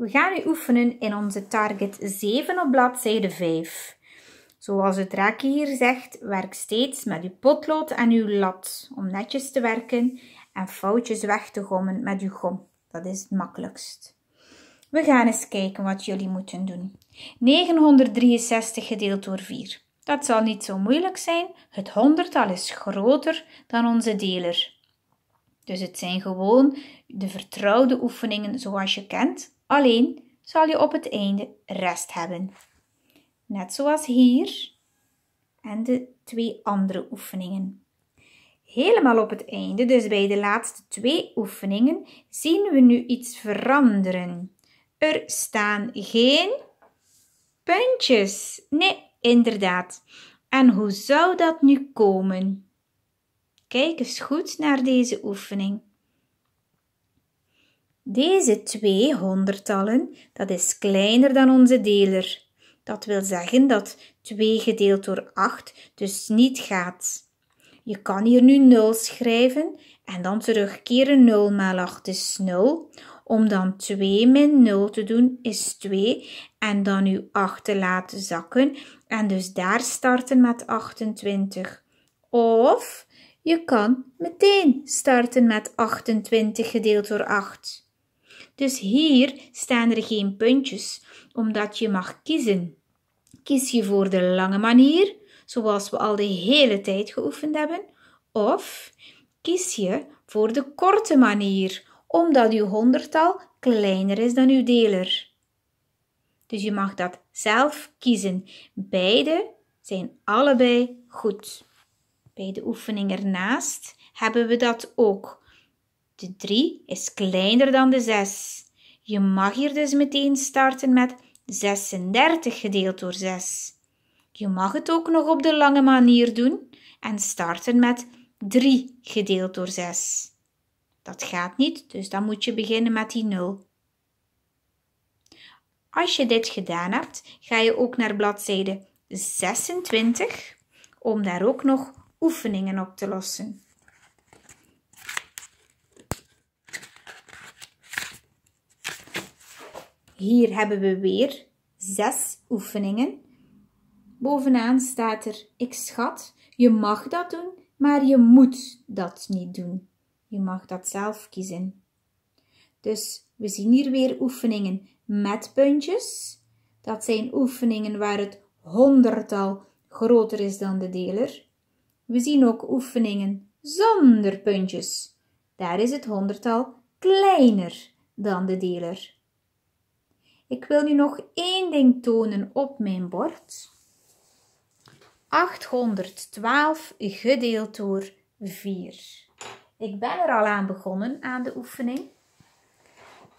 We gaan nu oefenen in onze target 7 op bladzijde 5. Zoals het raakje hier zegt, werk steeds met uw potlood en uw lat om netjes te werken en foutjes weg te gommen met uw gom. Dat is het makkelijkst. We gaan eens kijken wat jullie moeten doen. 963 gedeeld door 4. Dat zal niet zo moeilijk zijn. Het honderdtal is groter dan onze deler. Dus het zijn gewoon de vertrouwde oefeningen zoals je kent, alleen zal je op het einde rest hebben. Net zoals hier en de twee andere oefeningen. Helemaal op het einde, dus bij de laatste twee oefeningen, zien we nu iets veranderen. Er staan geen puntjes. Nee, inderdaad. En hoe zou dat nu komen? Kijk eens goed naar deze oefening. Deze twee honderdtallen, dat is kleiner dan onze deler. Dat wil zeggen dat 2 gedeeld door 8 dus niet gaat. Je kan hier nu 0 schrijven en dan terugkeren 0 maal 8 is 0. Om dan 2 min 0 te doen is 2 en dan uw 8 te laten zakken en dus daar starten met 28. Of je kan meteen starten met 28 gedeeld door 8. Dus hier staan er geen puntjes, omdat je mag kiezen. Kies je voor de lange manier, zoals we al de hele tijd geoefend hebben, of kies je voor de korte manier, omdat uw honderdtal kleiner is dan uw deler. Dus je mag dat zelf kiezen. Beide zijn allebei goed de oefening ernaast hebben we dat ook. De 3 is kleiner dan de 6. Je mag hier dus meteen starten met 36 gedeeld door 6. Je mag het ook nog op de lange manier doen en starten met 3 gedeeld door 6. Dat gaat niet, dus dan moet je beginnen met die 0. Als je dit gedaan hebt, ga je ook naar bladzijde 26 om daar ook nog oefeningen op te lossen. Hier hebben we weer zes oefeningen. Bovenaan staat er: Ik schat, je mag dat doen, maar je moet dat niet doen. Je mag dat zelf kiezen. Dus we zien hier weer oefeningen met puntjes. Dat zijn oefeningen waar het honderdtal groter is dan de deler. We zien ook oefeningen zonder puntjes. Daar is het honderdtal kleiner dan de deler. Ik wil nu nog één ding tonen op mijn bord. 812 gedeeld door 4. Ik ben er al aan begonnen aan de oefening,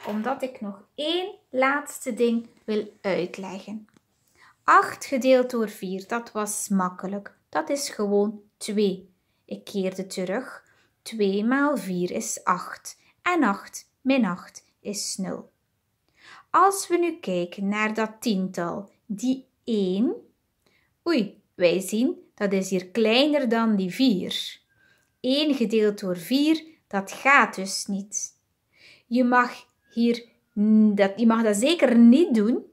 omdat ik nog één laatste ding wil uitleggen. 8 gedeeld door 4, dat was makkelijk. Dat is gewoon 2. Ik keerde terug. 2 maal 4 is 8 en 8 min 8 is 0. Als we nu kijken naar dat tiental, die 1, oei, wij zien dat is hier kleiner dan die 4. 1 gedeeld door 4, dat gaat dus niet. Je mag hier dat, je mag dat zeker niet doen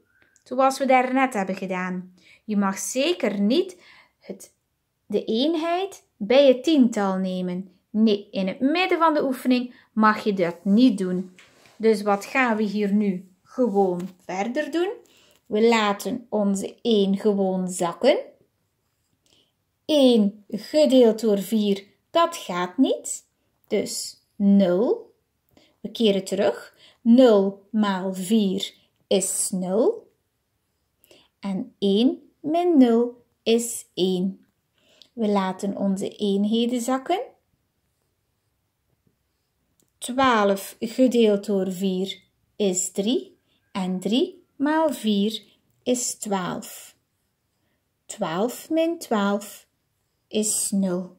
zoals we daarnet hebben gedaan. Je mag zeker niet het de eenheid bij het tiental nemen. Nee, in het midden van de oefening mag je dat niet doen. Dus wat gaan we hier nu gewoon verder doen? We laten onze 1 gewoon zakken. 1 gedeeld door 4, dat gaat niet. Dus 0. We keren terug. 0 maal 4 is 0. En 1 min 0 is 1. We laten onze eenheden zakken. 12 gedeeld door 4 is 3 en 3 maal 4 is 12. 12 min 12 is 0.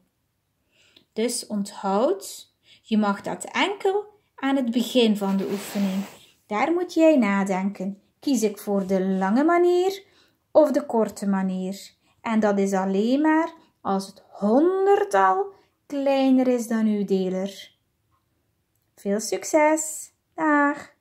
Dus onthoud, je mag dat enkel aan het begin van de oefening. Daar moet jij nadenken. Kies ik voor de lange manier of de korte manier? En dat is alleen maar als het honderdtal kleiner is dan uw deler. Veel succes! Dag!